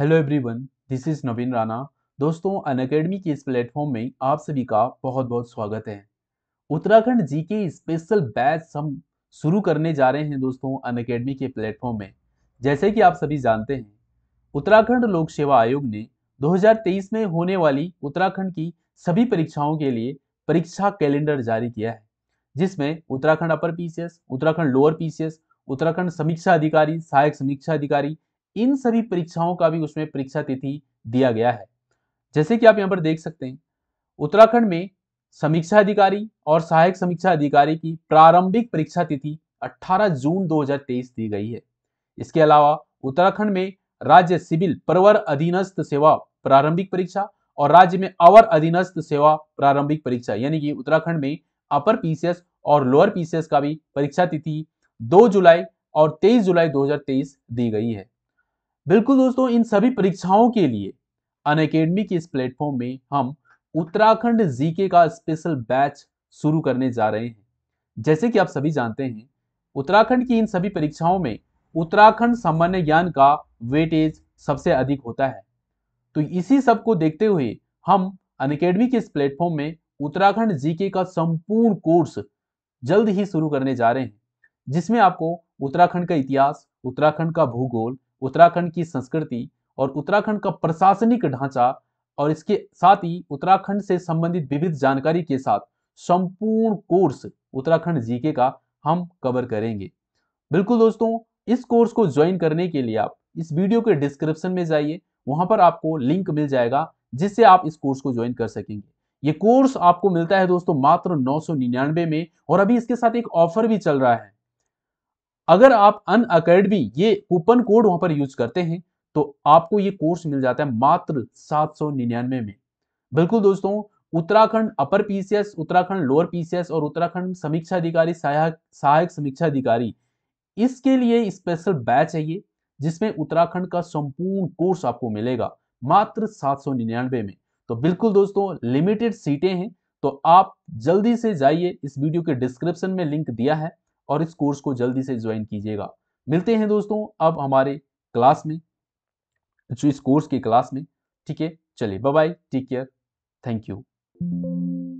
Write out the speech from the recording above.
hello everyone this is Naveen Rana दोस्तों अन academy के इस प्लेटफॉर्म में आप सभी का बहुत बहुत स्वागत है उत्तराखंड जी के स्पेशल बैच हम शुरू करने जा रहे हैं दोस्तों अन अकेडमी के प्लेटफॉर्म में जैसे कि आप सभी जानते हैं उत्तराखंड लोक सेवा आयोग ने 2023 में होने वाली उत्तराखंड की सभी परीक्षाओं के लिए परीक्षा कैलेंडर जारी किया है जिसमें Uttarakhand upper P Uttarakhand lower P Uttarakhand समीक्षा अधिकारी सहायक समीक्षा अधिकारी इन सभी परीक्षाओं का भी उसमें परीक्षा तिथि दिया गया है जैसे कि आप यहाँ पर देख सकते हैं उत्तराखंड में समीक्षा अधिकारी और सहायक समीक्षा अधिकारी की प्रारंभिक परीक्षा तिथि 18 जून 2023 दी गई है इसके अलावा उत्तराखंड में राज्य सिविल परवर अधीनस्थ सेवा प्रारंभिक परीक्षा और राज्य में अवर अधीनस्थ सेवा प्रारंभिक परीक्षा यानी कि उत्तराखंड में अपर पीसीएस और लोअर पीसीएस का भी परीक्षा तिथि 2 जुलाई और 23 जुलाई 2023 दी गई है बिल्कुल दोस्तों इन सभी परीक्षाओं के लिए अन अकेडमी के इस प्लेटफॉर्म में हम उत्तराखंड जीके का स्पेशल बैच शुरू करने जा रहे हैं जैसे कि आप सभी जानते हैं उत्तराखंड की इन सभी परीक्षाओं में उत्तराखंड सामान्य ज्ञान का वेटेज सबसे अधिक होता है तो इसी सब को देखते हुए हम अन के इस प्लेटफॉर्म में उत्तराखंड जीके का संपूर्ण कोर्स जल्द ही शुरू करने जा रहे हैं जिसमें आपको उत्तराखंड का इतिहास उत्तराखंड का भूगोल उत्तराखंड की संस्कृति और उत्तराखंड का प्रशासनिक ढांचा और इसके साथ ही उत्तराखंड से संबंधित विविध जानकारी के साथ संपूर्ण कोर्स उत्तराखंड जीके का हम कवर करेंगे बिल्कुल दोस्तों इस कोर्स को ज्वाइन करने के लिए आप इस वीडियो के डिस्क्रिप्शन में जाइए वहां पर आपको लिंक मिल जाएगा जिससे आप इस कोर्स को ज्वाइन कर सकेंगे ये कोर्स आपको मिलता है दोस्तों मात्र नौ में और अभी इसके साथ एक ऑफर भी चल रहा है अगर आप अन अकेडमी ये कूपन कोड वहां पर यूज करते हैं तो आपको ये कोर्स मिल जाता है मात्र सात सौ निन्यानवे में बिल्कुल दोस्तों Uttarakhand upper PCS Uttarakhand lower PCS और उत्तराखंड समीक्षा अधिकारी सहायक सहायक समीक्षा अधिकारी इसके लिए स्पेशल बैच है ये जिसमें उत्तराखंड का संपूर्ण कोर्स आपको मिलेगा मात्र सात सौ निन्यानवे में तो बिल्कुल दोस्तों लिमिटेड सीटें हैं तो आप जल्दी से जाइए इस वीडियो के डिस्क्रिप्शन में लिंक दिया है और इस कोर्स को जल्दी से ज्वाइन कीजिएगा मिलते हैं दोस्तों अब हमारे क्लास में जो इस कोर्स की क्लास में ठीक है चलिए bye take care thank you